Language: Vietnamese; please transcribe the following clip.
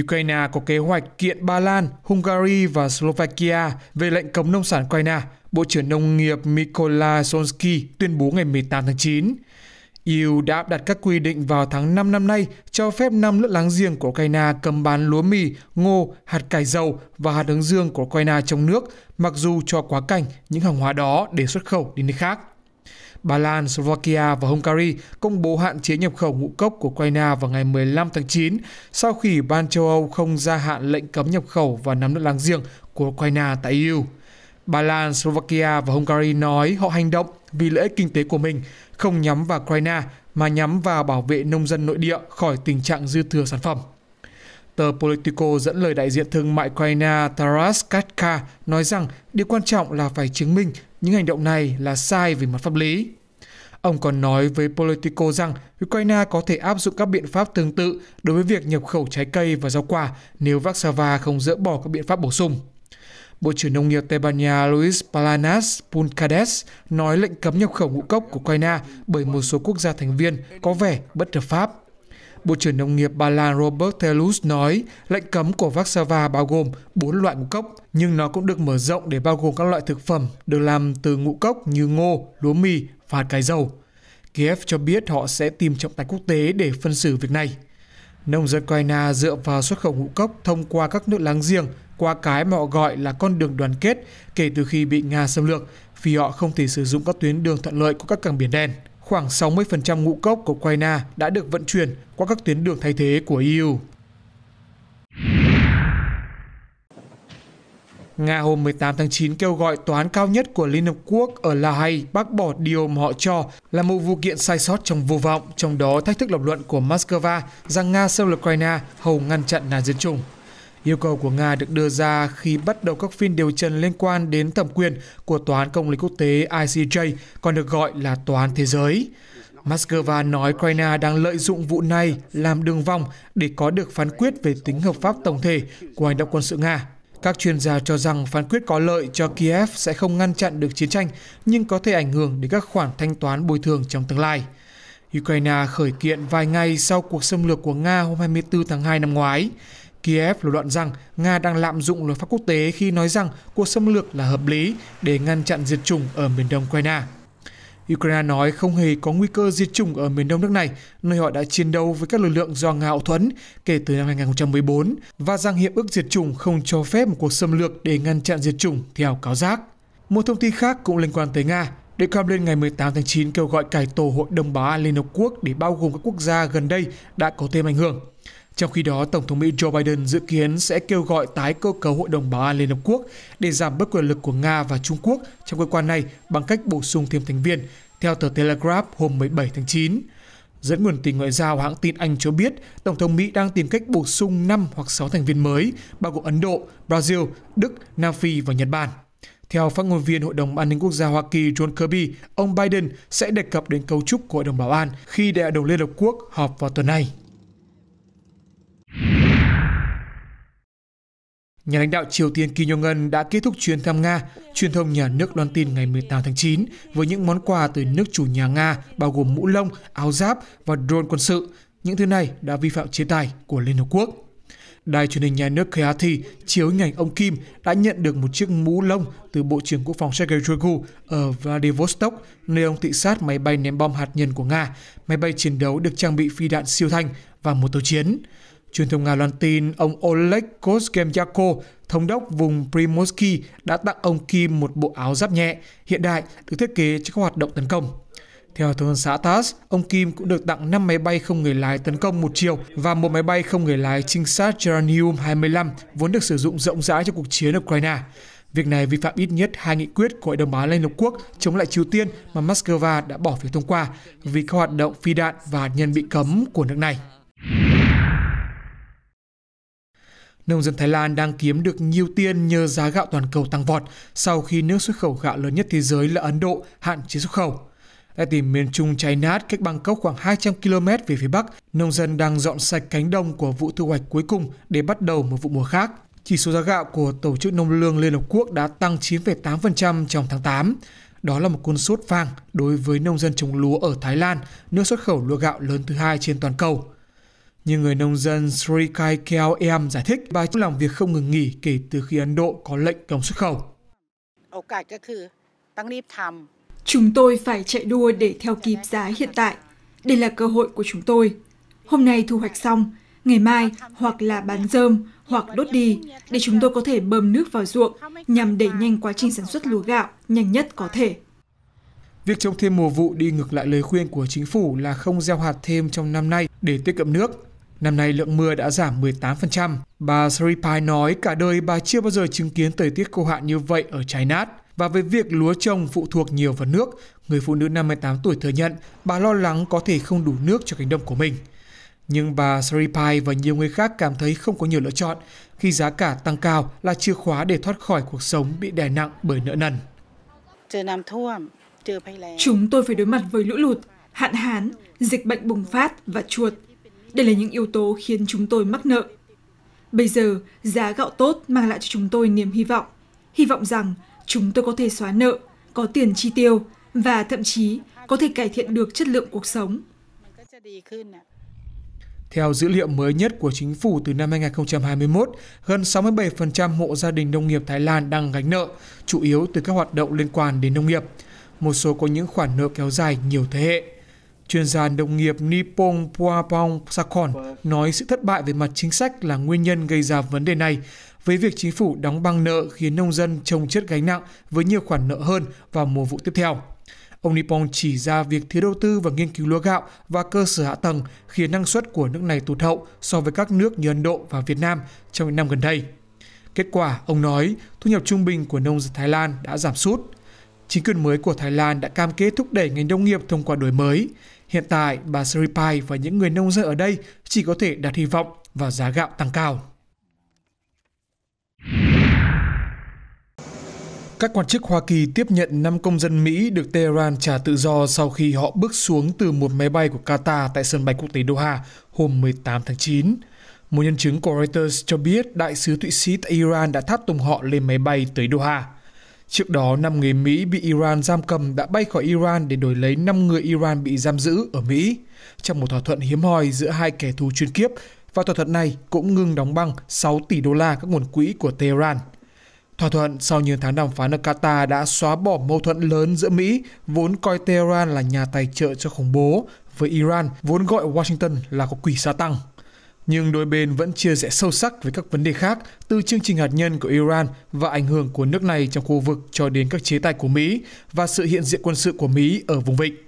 Ukraine có kế hoạch kiện Ba Lan, Hungary và Slovakia về lệnh cấm nông sản Ukraine, Bộ trưởng Nông nghiệp Mykola Sonsky tuyên bố ngày 18 tháng 9. EU đã đặt các quy định vào tháng 5 năm nay cho phép năm nước láng giềng của Ukraine cấm bán lúa mì, ngô, hạt cải dầu và hạt hướng dương của Ukraine trong nước, mặc dù cho quá cảnh những hàng hóa đó để xuất khẩu đến nơi khác. Ba Lan, Slovakia và Hungary công bố hạn chế nhập khẩu ngũ cốc của Ukraine vào ngày 15 tháng 9 sau khi Ban châu Âu không gia hạn lệnh cấm nhập khẩu và nắm nước láng giềng của Ukraine tại EU. Ba Lan, Slovakia và Hungary nói họ hành động vì lợi ích kinh tế của mình, không nhắm vào Ukraine mà nhắm vào bảo vệ nông dân nội địa khỏi tình trạng dư thừa sản phẩm. Tờ Politico dẫn lời đại diện thương mại Ukraine Taras Katka nói rằng điều quan trọng là phải chứng minh những hành động này là sai về mặt pháp lý. Ông còn nói với Politico rằng Ukraine có thể áp dụng các biện pháp tương tự đối với việc nhập khẩu trái cây và rau quả nếu Warsaw không dỡ bỏ các biện pháp bổ sung. Bộ trưởng Nông nghiệp Tây Ban Nha Luis Palanas Puncades nói lệnh cấm nhập khẩu ngũ cốc của Ukraine bởi một số quốc gia thành viên có vẻ bất hợp pháp. Bộ trưởng Nông nghiệp Ba Lan Robert Telus nói lệnh cấm của Vaxava bao gồm 4 loại ngũ cốc, nhưng nó cũng được mở rộng để bao gồm các loại thực phẩm được làm từ ngũ cốc như ngô, lúa mì và cái dầu. Kiev cho biết họ sẽ tìm trọng tài quốc tế để phân xử việc này. Nông dân Ukraine dựa vào xuất khẩu ngũ cốc thông qua các nước láng giềng qua cái mà họ gọi là con đường đoàn kết kể từ khi bị Nga xâm lược vì họ không thể sử dụng các tuyến đường thuận lợi của các cảng biển đen khoảng 60% ngũ cốc của Ukraine đã được vận chuyển qua các tuyến đường thay thế của EU. Nga hôm 18 tháng 9 kêu gọi tòa án cao nhất của Liên Hợp Quốc ở La Hay bác bỏ điều mà họ cho là một vụ kiện sai sót trong vô vọng, trong đó thách thức lập luận của Moscow rằng Nga xâm lược Ukraine hầu ngăn chặn nạn diệt chủng. Yêu cầu của Nga được đưa ra khi bắt đầu các phiên điều trần liên quan đến thẩm quyền của Tòa án Công lý Quốc tế ICJ, còn được gọi là Tòa án Thế giới. Moscow nói Ukraine đang lợi dụng vụ này làm đường vòng để có được phán quyết về tính hợp pháp tổng thể của hành động quân sự Nga. Các chuyên gia cho rằng phán quyết có lợi cho Kiev sẽ không ngăn chặn được chiến tranh, nhưng có thể ảnh hưởng đến các khoản thanh toán bồi thường trong tương lai. Ukraine khởi kiện vài ngày sau cuộc xâm lược của Nga hôm 24 tháng 2 năm ngoái. Kiev lập đoạn rằng Nga đang lạm dụng luật pháp quốc tế khi nói rằng cuộc xâm lược là hợp lý để ngăn chặn diệt chủng ở miền đông Ukraine. Ukraine nói không hề có nguy cơ diệt chủng ở miền đông nước này, nơi họ đã chiến đấu với các lực lượng do Nga hậu thuẫn kể từ năm 2014, và rằng hiệp ước diệt chủng không cho phép một cuộc xâm lược để ngăn chặn diệt chủng theo cáo giác. Một thông tin khác cũng liên quan tới Nga. Điện Kremlin ngày 18 tháng 9 kêu gọi cải tổ Hội đồng Bảo an Liên Hợp Quốc để bao gồm các quốc gia gần đây đã có thêm ảnh hưởng. Trong khi đó, Tổng thống Mỹ Joe Biden dự kiến sẽ kêu gọi tái cơ cấu Hội đồng Bảo an Liên Hợp Quốc để giảm bớt quyền lực của Nga và Trung Quốc trong cơ quan này bằng cách bổ sung thêm thành viên, theo tờ Telegraph hôm 17 tháng 9. Dẫn nguồn tin ngoại giao hãng tin Anh cho biết, Tổng thống Mỹ đang tìm cách bổ sung 5 hoặc 6 thành viên mới, bao gồm Ấn Độ, Brazil, Đức, Nam Phi và Nhật Bản. Theo phát ngôn viên Hội đồng An ninh Quốc gia Hoa Kỳ John Kirby, ông Biden sẽ đề cập đến cấu trúc của Hội đồng Bảo an khi Đại đồng Liên Hợp Quốc họp vào tuần này. Nhà lãnh đạo Triều Tiên Kim Jong-un đã kết thúc chuyến thăm Nga, truyền thông nhà nước loan tin ngày 18 tháng 9 với những món quà từ nước chủ nhà Nga bao gồm mũ lông, áo giáp và drone quân sự. Những thứ này đã vi phạm chế tài của Liên Hợp Quốc. Đài truyền hình nhà nước KRT chiếu hình ảnh ông Kim đã nhận được một chiếc mũ lông từ Bộ trưởng Quốc phòng Sergei Shoigu ở Vladivostok, nơi ông thị sát máy bay ném bom hạt nhân của Nga, máy bay chiến đấu được trang bị phi đạn siêu thanh và một tàu chiến. Truyền thông Nga loan tin ông Oleg Koskemyako, thống đốc vùng Primorsky, đã tặng ông Kim một bộ áo giáp nhẹ, hiện đại, được thiết kế cho các hoạt động tấn công. Theo thông xã TASS, ông Kim cũng được tặng 5 máy bay không người lái tấn công một chiều và một máy bay không người lái trinh sát Geranium 25 vốn được sử dụng rộng rãi cho cuộc chiến ở Ukraine. Việc này vi phạm ít nhất hai nghị quyết của Hội đồng Bảo Liên Hợp Quốc chống lại Triều Tiên mà Moscow đã bỏ phiếu thông qua vì các hoạt động phi đạn và hạt nhân bị cấm của nước này. Nông dân Thái Lan đang kiếm được nhiều tiền nhờ giá gạo toàn cầu tăng vọt sau khi nước xuất khẩu gạo lớn nhất thế giới là Ấn Độ hạn chế xuất khẩu. Tại tỉnh miền trung cháy nát cách Bangkok khoảng 200 km về phía Bắc, nông dân đang dọn sạch cánh đồng của vụ thu hoạch cuối cùng để bắt đầu một vụ mùa khác. Chỉ số giá gạo của Tổ chức Nông lương Liên Hợp Quốc đã tăng 9,8% trong tháng 8. Đó là một cơn sốt vàng đối với nông dân trồng lúa ở Thái Lan, nước xuất khẩu lúa gạo lớn thứ hai trên toàn cầu. Như người nông dân Sri Kai Keo Em giải thích, bà cũng làm việc không ngừng nghỉ kể từ khi Ấn Độ có lệnh cấm xuất khẩu. Chúng tôi phải chạy đua để theo kịp giá hiện tại. Đây là cơ hội của chúng tôi. Hôm nay thu hoạch xong, ngày mai hoặc là bán rơm hoặc đốt đi để chúng tôi có thể bơm nước vào ruộng nhằm đẩy nhanh quá trình sản xuất lúa gạo nhanh nhất có thể. Việc trồng thêm mùa vụ đi ngược lại lời khuyên của chính phủ là không gieo hạt thêm trong năm nay để tiết kiệm nước. Năm nay lượng mưa đã giảm 18%. Bà Sripai nói cả đời bà chưa bao giờ chứng kiến thời tiết khô hạn như vậy ở trái nát. Và với việc lúa trồng phụ thuộc nhiều vào nước, người phụ nữ 58 tuổi thừa nhận bà lo lắng có thể không đủ nước cho cánh đồng của mình. Nhưng bà Sripai và nhiều người khác cảm thấy không có nhiều lựa chọn khi giá cả tăng cao là chìa khóa để thoát khỏi cuộc sống bị đè nặng bởi nợ nần. Trời làm thua, chúng tôi phải đối mặt với lũ lụt hạn hán dịch bệnh bùng phát và chuột đây là những yếu tố khiến chúng tôi mắc nợ bây giờ giá gạo tốt mang lại cho chúng tôi niềm hy vọng hy vọng rằng chúng tôi có thể xóa nợ có tiền chi tiêu và thậm chí có thể cải thiện được chất lượng cuộc sống theo dữ liệu mới nhất của chính phủ từ năm 2021, gần 67% hộ gia đình nông nghiệp Thái Lan đang gánh nợ, chủ yếu từ các hoạt động liên quan đến nông nghiệp một số có những khoản nợ kéo dài nhiều thế hệ. Chuyên gia nông nghiệp Nipong Puapong Sakhon nói sự thất bại về mặt chính sách là nguyên nhân gây ra vấn đề này, với việc chính phủ đóng băng nợ khiến nông dân trông chất gánh nặng với nhiều khoản nợ hơn vào mùa vụ tiếp theo. Ông Nipong chỉ ra việc thiếu đầu tư và nghiên cứu lúa gạo và cơ sở hạ tầng khiến năng suất của nước này tụt hậu so với các nước như Ấn Độ và Việt Nam trong những năm gần đây. Kết quả, ông nói, thu nhập trung bình của nông dân Thái Lan đã giảm sút. Chính quyền mới của Thái Lan đã cam kết thúc đẩy ngành nông nghiệp thông qua đổi mới. Hiện tại, bà Sripai và những người nông dân ở đây chỉ có thể đặt hy vọng vào giá gạo tăng cao. Các quan chức Hoa Kỳ tiếp nhận 5 công dân Mỹ được Tehran trả tự do sau khi họ bước xuống từ một máy bay của Qatar tại sân bay quốc tế Doha hôm 18 tháng 9. Một nhân chứng của Reuters cho biết đại sứ Thụy Sĩ tại Iran đã tháp tùng họ lên máy bay tới Doha. Trước đó, 5 người Mỹ bị Iran giam cầm đã bay khỏi Iran để đổi lấy 5 người Iran bị giam giữ ở Mỹ, trong một thỏa thuận hiếm hoi giữa hai kẻ thù chuyên kiếp, và thỏa thuận này cũng ngừng đóng băng 6 tỷ đô la các nguồn quỹ của Tehran. Thỏa thuận sau nhiều tháng đàm phán ở Qatar đã xóa bỏ mâu thuẫn lớn giữa Mỹ, vốn coi Tehran là nhà tài trợ cho khủng bố, với Iran, vốn gọi Washington là có quỷ Sa tăng nhưng đôi bên vẫn chia rẽ sâu sắc về các vấn đề khác từ chương trình hạt nhân của Iran và ảnh hưởng của nước này trong khu vực cho đến các chế tài của Mỹ và sự hiện diện quân sự của Mỹ ở vùng vịnh.